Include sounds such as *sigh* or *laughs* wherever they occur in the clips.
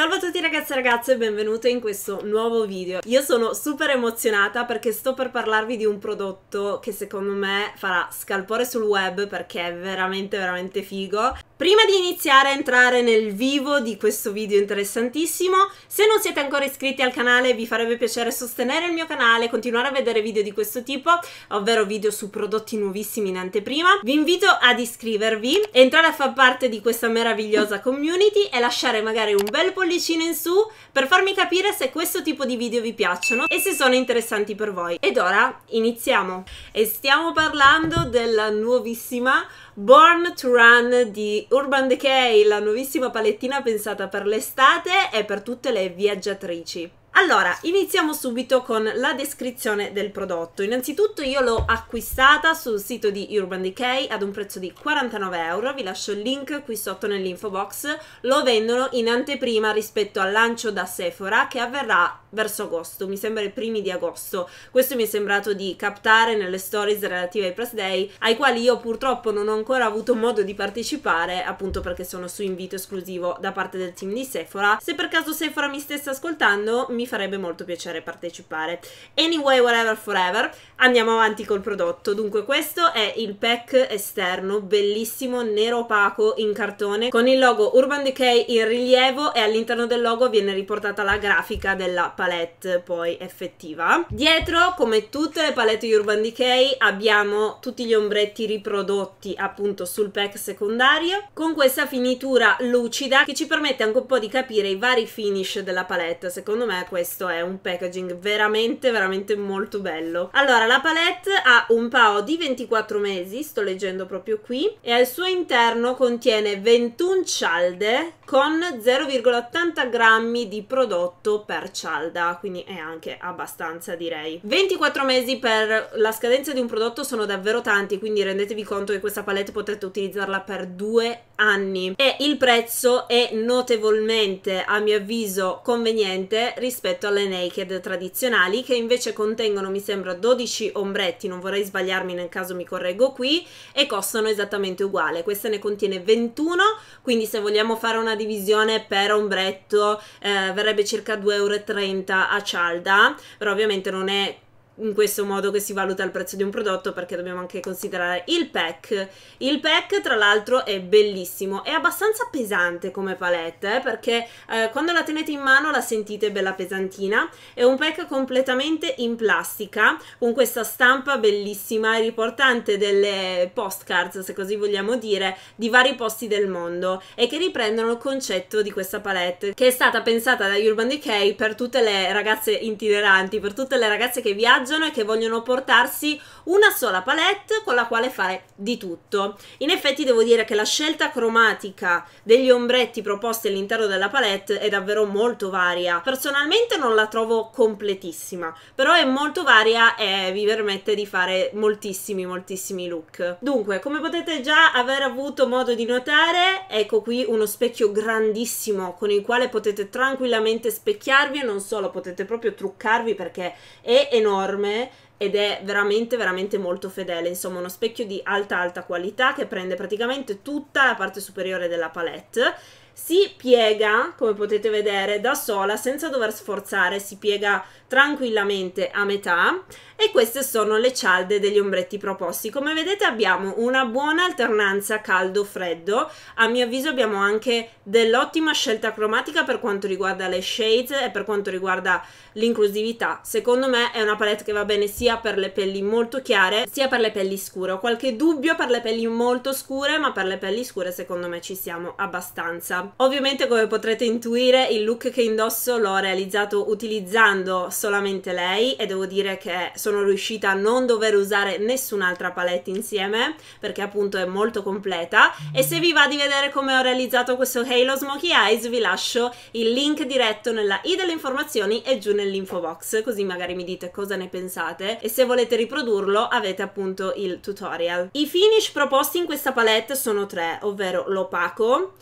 Salve a tutti ragazzi e ragazze e benvenute in questo nuovo video. Io sono super emozionata perché sto per parlarvi di un prodotto che secondo me farà scalpore sul web perché è veramente veramente figo. Prima di iniziare a entrare nel vivo di questo video interessantissimo, se non siete ancora iscritti al canale vi farebbe piacere sostenere il mio canale, e continuare a vedere video di questo tipo, ovvero video su prodotti nuovissimi in anteprima. Vi invito ad iscrivervi, entrare a far parte di questa meravigliosa community e lasciare magari un bel pollice pollicino in su per farmi capire se questo tipo di video vi piacciono e se sono interessanti per voi. Ed ora iniziamo! E stiamo parlando della nuovissima Born to Run di Urban Decay, la nuovissima palettina pensata per l'estate e per tutte le viaggiatrici. Allora, iniziamo subito con la descrizione del prodotto. Innanzitutto io l'ho acquistata sul sito di Urban Decay ad un prezzo di 49 euro, vi lascio il link qui sotto nell'info box. Lo vendono in anteprima rispetto al lancio da Sephora che avverrà verso agosto, mi sembra i primi di agosto. Questo mi è sembrato di captare nelle stories relative ai press day, ai quali io purtroppo non ho ancora avuto modo di partecipare, appunto perché sono su invito esclusivo da parte del team di Sephora. Se per caso Sephora mi stesse ascoltando, mi farebbe molto piacere partecipare. Anyway, whatever, forever, andiamo avanti col prodotto. Dunque questo è il pack esterno, bellissimo, nero opaco, in cartone, con il logo Urban Decay in rilievo e all'interno del logo viene riportata la grafica della palette poi effettiva. Dietro, come tutte le palette di Urban Decay, abbiamo tutti gli ombretti riprodotti appunto sul pack secondario, con questa finitura lucida che ci permette anche un po' di capire i vari finish della palette, secondo me è questo è un packaging veramente veramente molto bello. Allora la palette ha un pao di 24 mesi, sto leggendo proprio qui, e al suo interno contiene 21 cialde con 0,80 grammi di prodotto per cialda, quindi è anche abbastanza direi. 24 mesi per la scadenza di un prodotto sono davvero tanti, quindi rendetevi conto che questa palette potrete utilizzarla per due anni e il prezzo è notevolmente a mio avviso conveniente rispetto alle naked tradizionali che invece contengono mi sembra 12 ombretti non vorrei sbagliarmi nel caso mi correggo qui e costano esattamente uguale questa ne contiene 21 quindi se vogliamo fare una divisione per ombretto eh, verrebbe circa 2,30 euro a cialda però ovviamente non è in questo modo che si valuta il prezzo di un prodotto perché dobbiamo anche considerare il pack. Il pack tra l'altro è bellissimo, è abbastanza pesante come palette eh, perché eh, quando la tenete in mano la sentite bella pesantina. È un pack completamente in plastica con questa stampa bellissima e riportante delle postcards se così vogliamo dire di vari posti del mondo e che riprendono il concetto di questa palette che è stata pensata da Urban Decay per tutte le ragazze itineranti, per tutte le ragazze che viaggiano viaggiano e che vogliono portarsi una sola palette con la quale fare di tutto. In effetti devo dire che la scelta cromatica degli ombretti proposti all'interno della palette è davvero molto varia. Personalmente non la trovo completissima, però è molto varia e vi permette di fare moltissimi moltissimi look. Dunque, come potete già aver avuto modo di notare, ecco qui uno specchio grandissimo con il quale potete tranquillamente specchiarvi e non solo, potete proprio truccarvi perché è enorme ed è veramente veramente molto fedele insomma uno specchio di alta alta qualità che prende praticamente tutta la parte superiore della palette si piega, come potete vedere, da sola senza dover sforzare, si piega tranquillamente a metà e queste sono le cialde degli ombretti proposti. Come vedete abbiamo una buona alternanza caldo-freddo, a mio avviso abbiamo anche dell'ottima scelta cromatica per quanto riguarda le shades e per quanto riguarda l'inclusività. Secondo me è una palette che va bene sia per le pelli molto chiare sia per le pelli scure. Ho qualche dubbio per le pelli molto scure ma per le pelli scure secondo me ci siamo abbastanza. Ovviamente come potrete intuire il look che indosso l'ho realizzato utilizzando solamente lei e devo dire che sono riuscita a non dover usare nessun'altra palette insieme perché appunto è molto completa e se vi va di vedere come ho realizzato questo Halo Smokey Eyes vi lascio il link diretto nella i delle informazioni e giù nell'info box così magari mi dite cosa ne pensate e se volete riprodurlo avete appunto il tutorial. I finish proposti in questa palette sono tre ovvero l'opaco,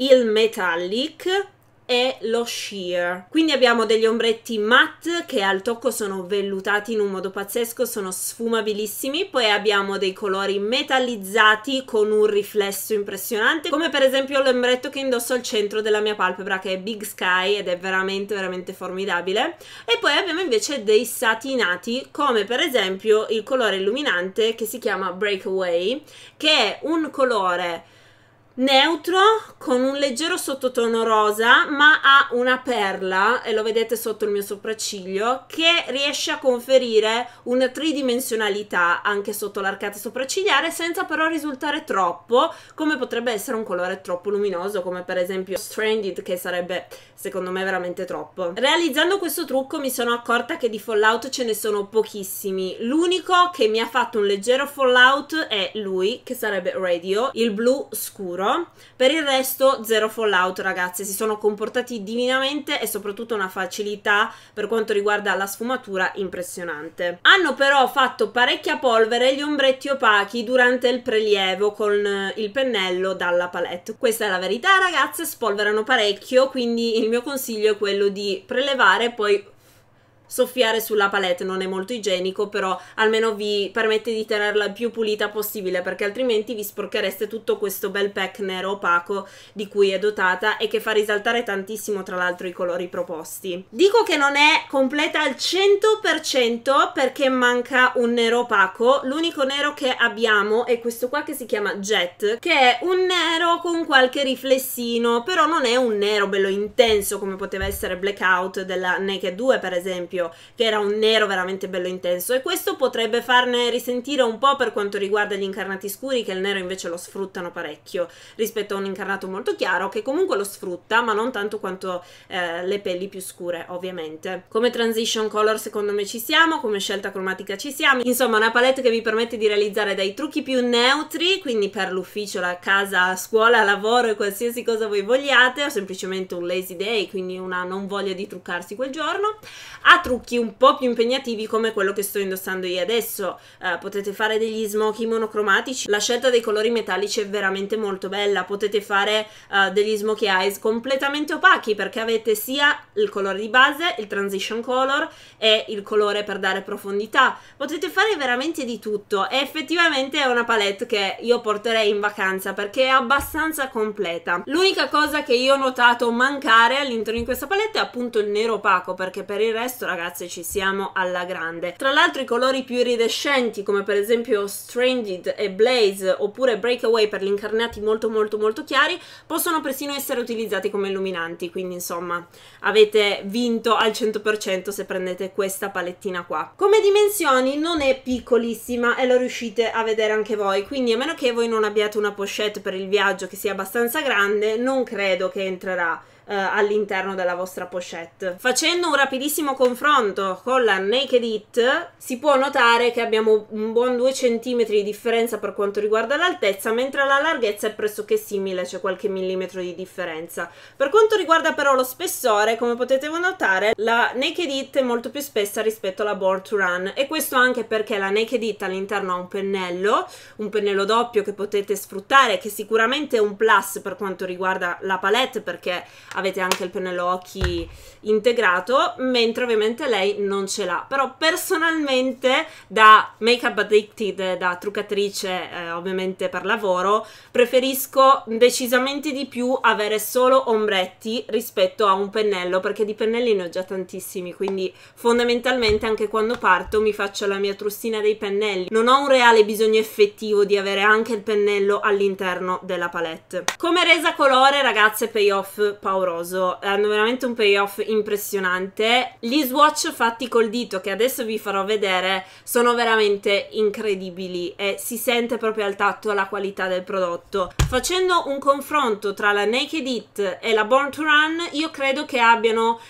il metallic e lo sheer quindi abbiamo degli ombretti matte che al tocco sono vellutati in un modo pazzesco sono sfumabilissimi poi abbiamo dei colori metallizzati con un riflesso impressionante come per esempio l'ombretto che indosso al centro della mia palpebra che è Big Sky ed è veramente veramente formidabile e poi abbiamo invece dei satinati come per esempio il colore illuminante che si chiama Breakaway che è un colore neutro con un leggero sottotono rosa, ma ha una perla, e lo vedete sotto il mio sopracciglio, che riesce a conferire una tridimensionalità anche sotto l'arcata sopraccigliare senza però risultare troppo, come potrebbe essere un colore troppo luminoso, come per esempio Stranded che sarebbe secondo me veramente troppo. Realizzando questo trucco mi sono accorta che di fallout ce ne sono pochissimi. L'unico che mi ha fatto un leggero fallout è lui, che sarebbe Radio, il blu scuro loro. Per il resto, zero fallout, ragazzi. Si sono comportati divinamente e soprattutto una facilità per quanto riguarda la sfumatura impressionante. Hanno però fatto parecchia polvere gli ombretti opachi durante il prelievo con eh, il pennello dalla palette. Questa è la verità, ragazze. Spolverano parecchio, quindi il mio consiglio è quello di prelevare e poi soffiare sulla palette non è molto igienico però almeno vi permette di tenerla il più pulita possibile perché altrimenti vi sporchereste tutto questo bel pack nero opaco di cui è dotata e che fa risaltare tantissimo tra l'altro i colori proposti dico che non è completa al 100% perché manca un nero opaco l'unico nero che abbiamo è questo qua che si chiama Jet che è un nero con qualche riflessino però non è un nero bello intenso come poteva essere Blackout della Naked 2 per esempio esempio, che era un nero veramente bello intenso e questo potrebbe farne risentire un po' per quanto riguarda gli incarnati scuri che il nero invece lo sfruttano parecchio rispetto a un incarnato molto chiaro che comunque lo sfrutta ma non tanto quanto eh, le pelli più scure ovviamente. Come transition color secondo me ci siamo, come scelta cromatica ci siamo, insomma una palette che vi permette di realizzare dai trucchi più neutri, quindi per l'ufficio, la casa, scuola, lavoro e qualsiasi cosa voi vogliate o semplicemente un lazy day, quindi una non voglia di truccarsi quel giorno, a trucchi un po' più impegnativi come quello che sto indossando io adesso eh, potete fare degli smoky monocromatici la scelta dei colori metallici è veramente molto bella potete fare eh, degli smoky eyes completamente opachi perché avete sia il colore di base il transition color e il colore per dare profondità potete fare veramente di tutto e effettivamente è una palette che io porterei in vacanza perché è abbastanza completa l'unica cosa che io ho notato mancare all'interno di questa palette è appunto il nero opaco perché per il resto ragazzi ragazze ci siamo alla grande tra l'altro i colori più iridescenti come per esempio Stranded e Blaze oppure Breakaway per gli incarnati molto molto molto chiari possono persino essere utilizzati come illuminanti quindi insomma avete vinto al 100% se prendete questa palettina qua come dimensioni non è piccolissima e lo riuscite a vedere anche voi quindi a meno che voi non abbiate una pochette per il viaggio che sia abbastanza grande non credo che entrerà eh, all'interno della vostra pochette. Facendo un rapidissimo confronto con la Naked It si può notare che abbiamo un buon 2 cm di differenza per quanto riguarda l'altezza mentre la larghezza è pressoché simile, c'è qualche millimetro di differenza. Per quanto riguarda però lo spessore come potete notare la Naked It è molto più spessa rispetto alla Born to Run e questo anche perché la Naked It all'interno ha un pennello, un pennello doppio che potete sfruttare che sicuramente è un plus per quanto riguarda la palette perché avete anche il pennello occhi integrato, mentre ovviamente lei non ce l'ha. Però personalmente da make-up addicted, da truccatrice eh, ovviamente per lavoro, preferisco decisamente di più avere solo ombretti rispetto a un pennello, perché di pennelli ne ho già tantissimi, quindi fondamentalmente anche quando parto mi faccio la mia trustina dei pennelli. Non ho un reale bisogno effettivo di avere anche il pennello all'interno della palette. Come resa colore, ragazze, payoff pauroso clamoroso, hanno veramente un payoff impressionante. Gli swatch fatti col dito che adesso vi farò vedere sono veramente incredibili e si sente proprio al tatto la qualità del prodotto. Facendo un confronto tra la Naked It e la Born to Run, io credo che abbiano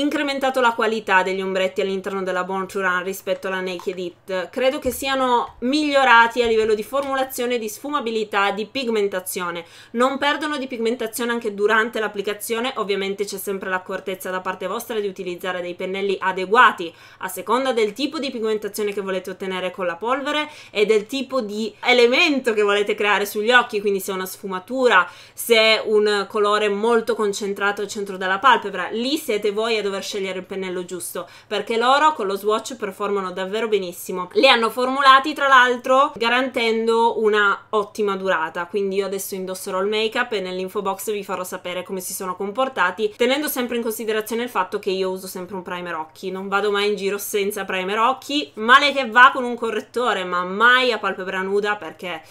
incrementato la qualità degli ombretti all'interno della Born to Run rispetto alla Naked It. Credo che siano migliorati a livello di formulazione, di sfumabilità, di pigmentazione. Non perdono di pigmentazione anche durante l'applicazione, ovviamente c'è sempre l'accortezza da parte vostra di utilizzare dei pennelli adeguati a seconda del tipo di pigmentazione che volete ottenere con la polvere e del tipo di elemento che volete creare sugli occhi, quindi se è una sfumatura, se è un colore molto concentrato al centro della palpebra, lì siete voi ad dover scegliere il pennello giusto perché loro con lo swatch performano davvero benissimo li hanno formulati tra l'altro garantendo una ottima durata quindi io adesso indosserò il make up e nell'info box vi farò sapere come si sono comportati tenendo sempre in considerazione il fatto che io uso sempre un primer occhi non vado mai in giro senza primer occhi male che va con un correttore ma mai a palpebra nuda perché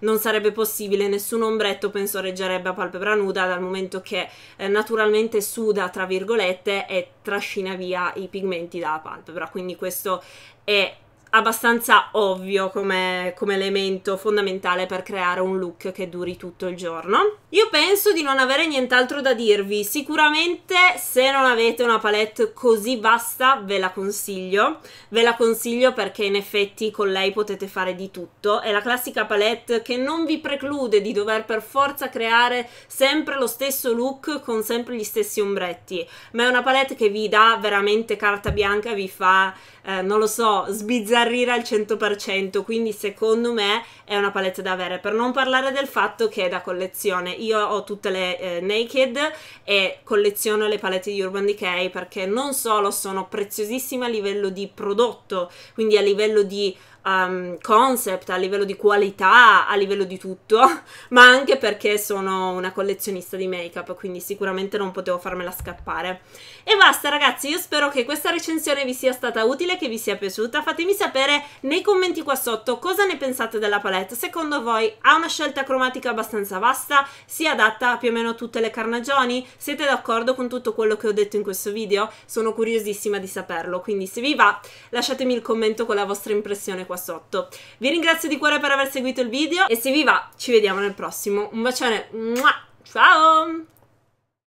non sarebbe possibile, nessun ombretto penso reggerebbe a palpebra nuda dal momento che eh, naturalmente suda tra virgolette e trascina via i pigmenti dalla palpebra, quindi questo è abbastanza ovvio come, come, elemento fondamentale per creare un look che duri tutto il giorno. Io penso di non avere nient'altro da dirvi, sicuramente se non avete una palette così vasta ve la consiglio, ve la consiglio perché in effetti con lei potete fare di tutto, è la classica palette che non vi preclude di dover per forza creare sempre lo stesso look con sempre gli stessi ombretti, ma è una palette che vi dà veramente carta bianca, vi fa, eh, non lo so, sbizzare smarrire al 100%, quindi secondo me è una palette da avere, per non parlare del fatto che è da collezione. Io ho tutte le eh, Naked e colleziono le palette di Urban Decay perché non solo sono preziosissime a livello di prodotto, quindi a livello di um, concept, a livello di qualità, a livello di tutto, *laughs* ma anche perché sono una collezionista di make-up, quindi sicuramente non potevo farmela scappare. E basta ragazzi, io spero che questa recensione vi sia stata utile, che vi sia piaciuta. Fatemi sapere nei commenti qua sotto cosa ne pensate della palette. Secondo voi ha una scelta cromatica abbastanza vasta? Si adatta a più o meno a tutte le carnagioni? Siete d'accordo con tutto quello che ho detto in questo video? Sono curiosissima di saperlo, quindi se vi va lasciatemi il commento con la vostra impressione qua qua sotto. Vi ringrazio di cuore per aver seguito il video e se vi va ci vediamo nel prossimo. Un bacione, ciao!